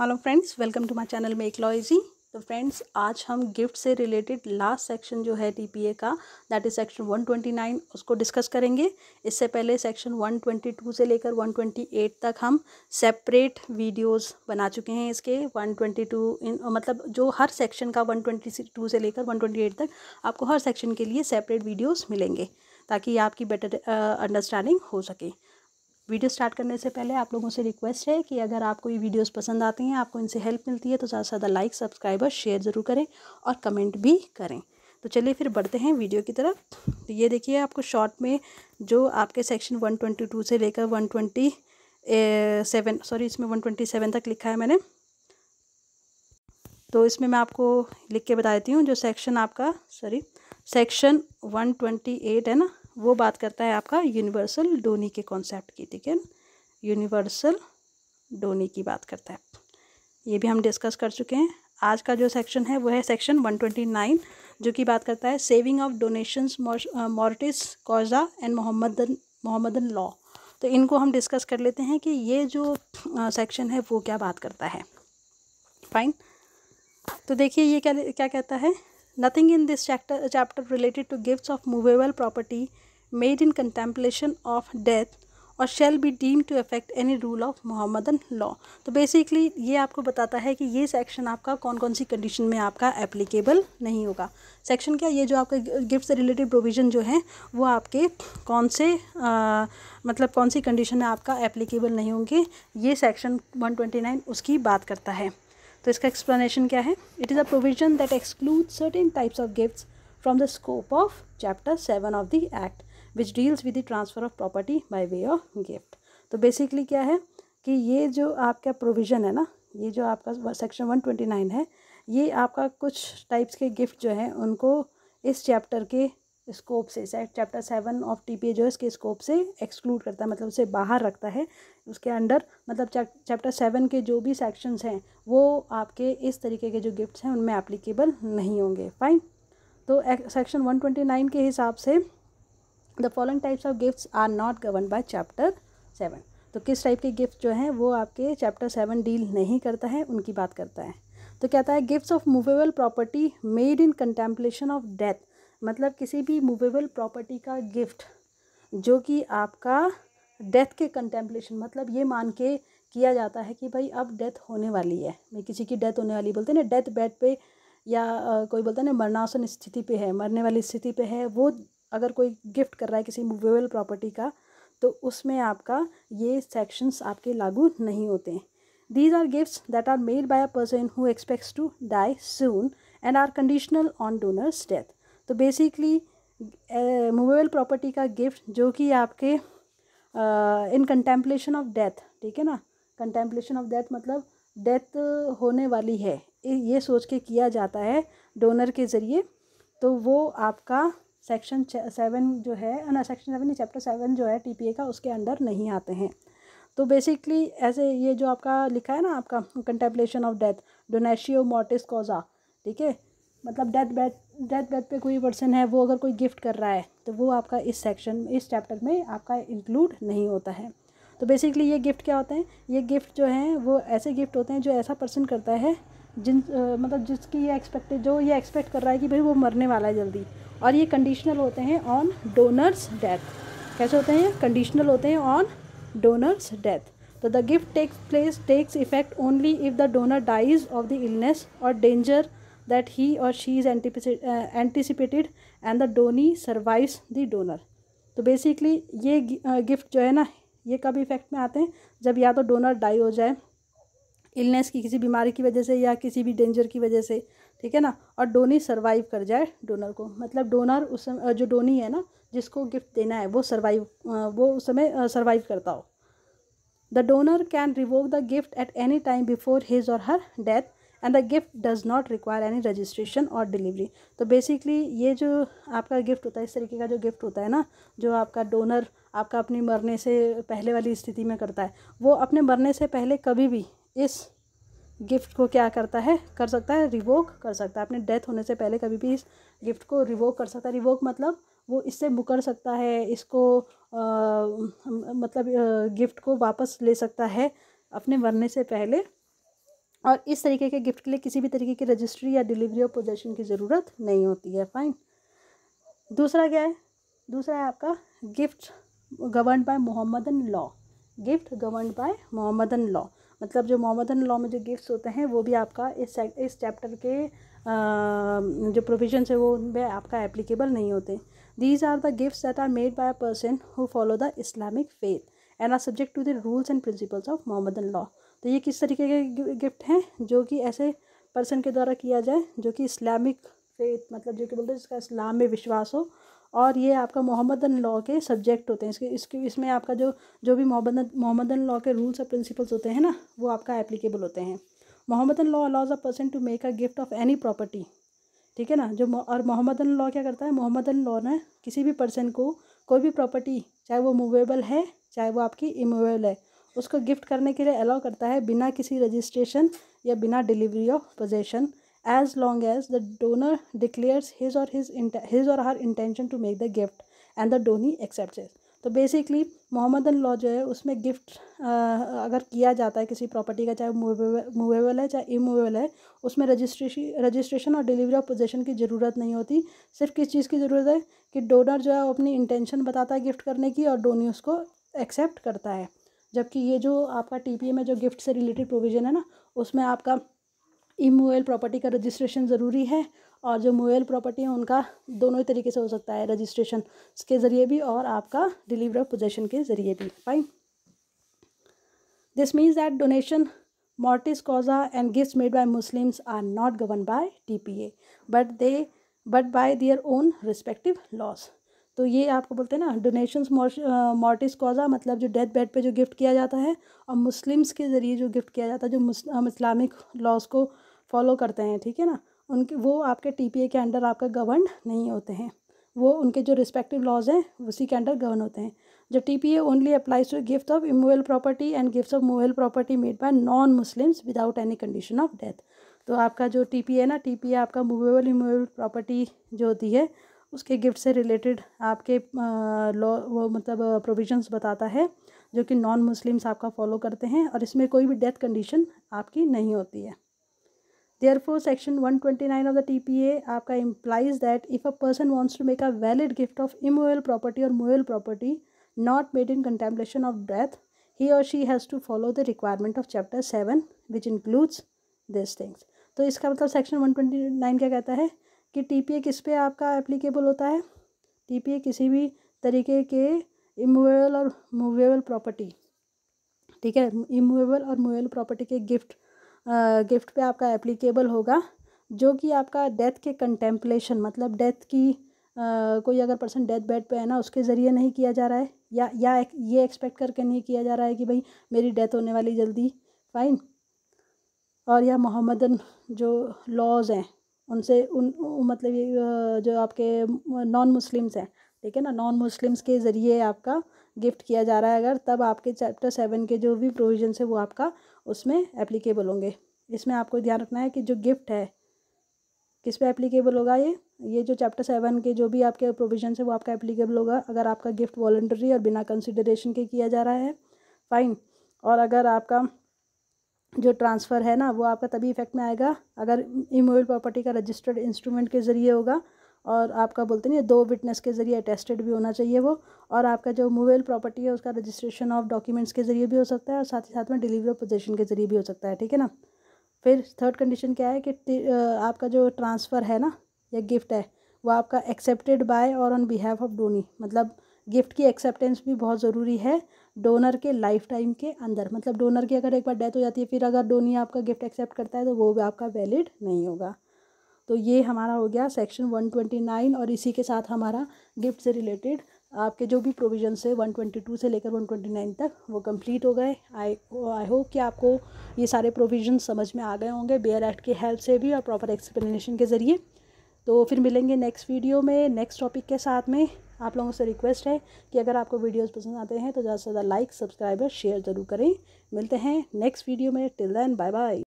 hello friends welcome to my channel make लॉइजी तो friends आज हम गिफ्ट से रिलेटेड लास्ट सेक्शन जो है टीपीए का दैट इज़ सेक्शन 129 उसको डिस्कस करेंगे इससे पहले सेक्शन 122 से लेकर 128 तक हम सेपरेट वीडियोस बना चुके हैं इसके 122 इन मतलब जो हर सेक्शन का 122 से लेकर 128 तक आपको हर सेक्शन के लिए सेपरेट वीडियोज़ मिलेंगे ताकि आपकी बेटर अंडरस्टैंडिंग uh, हो सके वीडियो स्टार्ट करने से पहले आप लोगों से रिक्वेस्ट है कि अगर आपको ये वीडियोस पसंद आती हैं आपको इनसे हेल्प मिलती है तो ज़्यादा से ज़्यादा लाइक सब्सक्राइब और शेयर ज़रूर करें और कमेंट भी करें तो चलिए फिर बढ़ते हैं वीडियो की तरफ तो ये देखिए आपको शॉर्ट में जो आपके सेक्शन वन से लेकर वन सॉरी इसमें वन तक लिखा है मैंने तो इसमें मैं आपको लिख के बता देती हूँ जो सेक्शन आपका सॉरी सेक्शन एट है ना वो बात करता है आपका यूनिवर्सल डोनी के कॉन्सेप्ट की ठीक है यूनिवर्सल डोनी की बात करता है ये भी हम डिस्कस कर चुके हैं आज का जो सेक्शन है वो है सेक्शन 129 जो कि बात करता है saving of donations mortis causa and Mohammedan Mohammedan law तो इनको हम डिस्कस कर लेते हैं कि ये जो सेक्शन है वो क्या बात करता है फाइन तो देखिए ये क्या क्या कहता है nothing in this chapter chapter related to gifts of movable property made in contemplation of death or shall be deem to affect any rule of Mohammedan law तो बेसिकली ये आपको बताता है कि ये सेक्शन आपका कौन कौन सी कंडीशन में आपका एप्लीकेबल नहीं होगा सेक्शन क्या ये जो आपके गिफ्ट से रिलेटेड प्रोविज़न जो है वो आपके कौन से आ, मतलब कौन सी कंडीशन में आपका एप्लीकेबल नहीं होंगे ये सेक्शन 129 उसकी बात करता है तो इसका एक्सप्लेनेशन क्या है it is a provision that exclude certain types of gift from the scope of chapter seven of the act which deals with the transfer of property by way of gift तो basically क्या है कि ये जो आपका provision है ना ये जो आपका सेक्शन वन ट्वेंटी नाइन है ये आपका कुछ टाइप्स के गिफ्ट जो हैं उनको इस चैप्टर के स्कोप से chapter seven of T P जो है इसके स्कोप से एक्सक्लूड करता है मतलब उसे बाहर रखता है उसके अंडर मतलब चैप्टर सेवन के जो भी सेक्शंस हैं वो आपके इस तरीके के जो गिफ्ट्स हैं उनमें एप्लीकेबल नहीं होंगे फाइन तो सेक्शन वन ट्वेंटी नाइन के हिसाब से the following types of gifts are not govern by chapter seven तो किस टाइप के गिफ्ट जो हैं वो आपके चैप्टर सेवन डील नहीं करता है उनकी बात करता है तो कहता है gifts of movable property made in contemplation of death मतलब किसी भी मूवेबल प्रॉपर्टी का गिफ्ट जो कि आपका डेथ के कंटेम्पलेशन मतलब ये मान के किया जाता है कि भाई अब डेथ होने वाली है मैं किसी की डेथ होने वाली बोलते हैं ना डेथ बेड पे या कोई बोलता है ना मरणासन स्थिति पे है मरने वाली स्थिति पे है वो अगर कोई गिफ्ट कर रहा है किसी मूवेबल प्रॉपर्टी का तो उसमें आपका ये सेक्शंस आपके लागू नहीं होते हैं are gifts that are made by a person who expects to die soon and are conditional on donor's death तो बेसिकली मूवेबल प्रॉपर्टी का गिफ्ट जो कि आपके इन कंटेम्पलेशन ऑफ डेथ ठीक है ना कंटेम्पलेशन ऑफ डेथ मतलब डेथ होने वाली है ये सोच के किया जाता है डोनर के ज़रिए तो वो आपका सेक्शन सेवन जो है ना सेक्शन सेवन चैप्टर सेवन जो है टी का उसके अंडर नहीं आते हैं तो बेसिकली ऐसे ये जो आपका लिखा है ना आपका contemplation of death donatio mortis causa ठीक है मतलब डेथ बेड डेथ बेड पे कोई पर्सन है वो अगर कोई गिफ्ट कर रहा है तो वो आपका इस सेक्शन इस चैप्टर में आपका इंक्लूड नहीं होता है तो बेसिकली ये गिफ्ट क्या होते हैं ये गिफ्ट जो हैं वो ऐसे गिफ्ट होते हैं जो ऐसा पर्सन करता है जिन मतलब जिसकी ये एक्सपेक्टेड जो ये एक्सपेक्ट कर रहा है कि भाई वो मरने वाला है जल्दी और ये कंडीशनल होते हैं ऑन डोनर्स डेथ कैसे होते हैं कंडीशनल होते हैं ऑन डोनर्स डेथ तो the gift takes place takes effect only if the donor dies of the illness or danger he or she is is uh, anticipated and the donee survives the donor तो basically ये gift uh, जो है ना ये कब effect में आते हैं जब या तो डोनर डाई हो जाए इलनेस की किसी बीमारी की वजह से या किसी भी डेंजर की वजह से ठीक है ना और डोनी सर्वाइव कर जाए डोनर को मतलब डोनर उस समय जो डोनी है ना जिसको गिफ्ट देना है वो सर्वाइव वो उस समय सर्वाइव करता हो the donor can revoke the gift at any time before his or her death and the gift does not require any registration और डिलीवरी तो बेसिकली ये जो आपका गिफ्ट होता है इस तरीके का जो गिफ्ट होता है ना जो आपका डोनर आपका अपनी मरने से पहले वाली स्थिति में करता है वो अपने मरने से पहले कभी भी इस गिफ्ट को क्या करता है कर सकता है रिवोक कर सकता है अपने डेथ होने से पहले कभी भी इस गिफ्ट को रिवोक कर सकता है रिवोक मतलब वो इससे मुकर सकता है इसको आ, मतलब गिफ्ट को वापस ले सकता है अपने मरने से पहले और इस तरीके के गिफ्ट के लिए किसी भी तरीके की रजिस्ट्री या डिलीवरी और पोजेशन की ज़रूरत नहीं होती है फाइन दूसरा क्या है दूसरा है आपका gift govern by Mohammedan law gift govern by Mohammedan law मतलब जो मोहम्मदन लॉ में जो गिफ्ट्स होते हैं वो भी आपका इस इस चैप्टर के जो प्रोविजन है वो उनमें आपका एप्लीकेबल नहीं होते these are the gifts that are made by a person who follow the Islamic faith and are subject to the rules and principles of Mohammedan law तो ये किस तरीके के गिफ्ट हैं जो कि ऐसे पर्सन के द्वारा किया जाए जो कि इस्लामिक फेथ मतलब जो कि बोलते हैं जिसका इस्लाम में विश्वास हो और ये आपका मोहम्मदन लॉ के सब्जेक्ट होते हैं इसके इसके इसमें आपका जो जो भी मोहम्मद मोहम्मदन लॉ के रूल्स और प्रिंसिपल्स होते हैं ना वो आपका एप्लीकेबल होते हैं Mohammedan law allows a person to make a gift of any property ठीक है ना जो और मोहम्मदन लॉ क्या करता है मोहम्मदन लॉ ने किसी भी पर्सन को कोई भी प्रॉपर्टी चाहे वो मूवेबल है चाहे वो आपकी इमूवेबल है उसको गिफ्ट करने के लिए अलाउ करता है बिना किसी रजिस्ट्रेशन या बिना delivery of possession as long as the donor declares his or his his or her intention to make the gift and the donee accepts it तो बेसिकली मोहम्मदन लॉ जो है उसमें गिफ्ट अगर किया जाता है किसी प्रॉपर्टी का चाहे मूवेबल है चाहे इमूवेबल है उसमें रजिस्ट्रेशन रजिस्ट्रेशन और डिलीवरी ऑफ पोजेशन की ज़रूरत नहीं होती सिर्फ किस चीज़ की ज़रूरत है कि डोनर जो है वो अपनी इंटेंशन बताता है गिफ्ट करने की और डोनी उसको एक्सेप्ट करता है जबकि ये जो आपका टी में जो गिफ्ट से रिलेटेड प्रोविज़न है ना उसमें आपका इमूएल प्रॉपर्टी का रजिस्ट्रेशन ज़रूरी है और जो मूएल प्रॉपर्टी है उनका दोनों ही तरीके से हो सकता है रजिस्ट्रेशन के ज़रिए भी और आपका डिलीवर ऑफ पोजेशन के ज़रिए भी fine this means that donation and gift made by Muslims are not govern by T P A but they but by their own respective laws तो ये आपको बोलते हैं ना डोनेशंस मॉर्टिस कॉजा मतलब जो डेथ बेड पे जो गिफ्ट किया जाता है और मुस्लिम्स के ज़रिए जो गिफ्ट किया जाता है जो मुस्लिम इस्लामिक लॉज को फॉलो करते हैं ठीक है ना उनके वो आपके टी के अंडर आपका गवर्न नहीं होते हैं वो उनके जो रिस्पेक्टिव लॉज हैं उसी के अंडर गवर्न होते हैं जो T P only only applies to gift of immovable property and gift of movable property made by non Muslims without any condition of death तो आपका जो टी पी है ना टी पी ए आपका मूवेबल इमोवेबल प्रॉपर्टी जो होती है उसके गिफ्ट से रिलेटेड आपके लॉ वो मतलब प्रोविजंस बताता है जो कि नॉन मुस्लिम्स आपका फॉलो करते हैं और इसमें कोई भी डेथ कंडीशन आपकी नहीं होती है therefore section 129 of the tpa आपका implies that if a person wants to make a valid gift of immovable property or movable property not made in contemplation of death he or she has to follow the requirement of chapter 7 which includes these things तो इसका मतलब section 129 क्या कहता है कि TPA किस पे आपका एप्लीकेबल होता है टीपीए किसी भी तरीके के इमूवेबल और मूवेबल प्रॉपर्टी ठीक है इमूवेबल और मूवेबल प्रॉपर्टी के गिफ्ट गिफ्ट पे आपका एप्लीकेबल होगा जो कि आपका डेथ के कंटेम्पलेशन मतलब डेथ की Uh, कोई अगर पर्सन डेथ बेड पे है ना उसके ज़रिए नहीं किया जा रहा है या या एक, ये एक्सपेक्ट करके नहीं किया जा रहा है कि भाई मेरी डेथ होने वाली जल्दी फ़ाइन और यह मोहम्मदन जो लॉज हैं उनसे उन मतलब ये जो आपके नॉन मुस्लिम्स हैं ठीक है ना नॉन मुस्लिम्स के ज़रिए आपका गिफ्ट किया जा रहा है अगर तब आपके चैप्टर सेवन के जो भी प्रोविजन है वो आपका उसमें एप्लीकेबल होंगे इसमें आपको ध्यान रखना है कि जो गिफ्ट है किस पे एप्लीकेबल होगा ये ये जो चैप्टर सेवन के जो भी आपके प्रोविजन है वो आपका एप्लीकेबल होगा अगर आपका गिफ्ट वॉल्ट्री और बिना कंसिडरेशन के किया जा रहा है फाइन और अगर आपका जो ट्रांसफ़र है ना वो आपका तभी इफेक्ट में आएगा अगर इमोबल प्रॉपर्टी का रजिस्टर्ड इंस्ट्रूमेंट के ज़रिए होगा और आपका बोलते नहीं दो विटनेस के ज़रिए अटेस्टेड भी होना चाहिए वो और आपका जो मोबाइल प्रॉपर्टी है उसका रजिस्ट्रेशन ऑफ डॉक्यूमेंट्स के ज़रिए भी हो सकता है और साथ ही साथ में डिलीवरी ऑफ पोजेशन के ज़रिए भी हो सकता है ठीक है ना फिर थर्ड कंडीशन क्या है कि आपका जो ट्रांसफ़र है ना या गिफ्ट है वो आपका accepted by or on behalf of donee मतलब गिफ्ट की एक्सेप्टेंस भी बहुत ज़रूरी है डोनर के लाइफ टाइम के अंदर मतलब डोनर की अगर एक बार डेथ हो जाती है फिर अगर डोनी आपका गिफ्ट एक्सेप्ट करता है तो वो भी आपका वैलिड नहीं होगा तो ये हमारा हो गया सेक्शन 129 और इसी के साथ हमारा गिफ्ट से रिलेटेड आपके जो भी प्रोविजन है 122 से लेकर 129 तक वो कंप्लीट हो गए आई आई होप कि आपको ये सारे प्रोविजन समझ में आ गए होंगे बेयर एक्ट की हेल्प से भी और प्रॉपर एक्सप्लेनेशन के ज़रिए तो फिर मिलेंगे नेक्स्ट वीडियो में नेक्स्ट टॉपिक के साथ में आप लोगों से रिक्वेस्ट है कि अगर आपको वीडियोस पसंद आते हैं तो ज़्यादा से ज़्यादा लाइक सब्सक्राइब और शेयर ज़रूर करें मिलते हैं नेक्स्ट वीडियो में टिल देन बाय बाय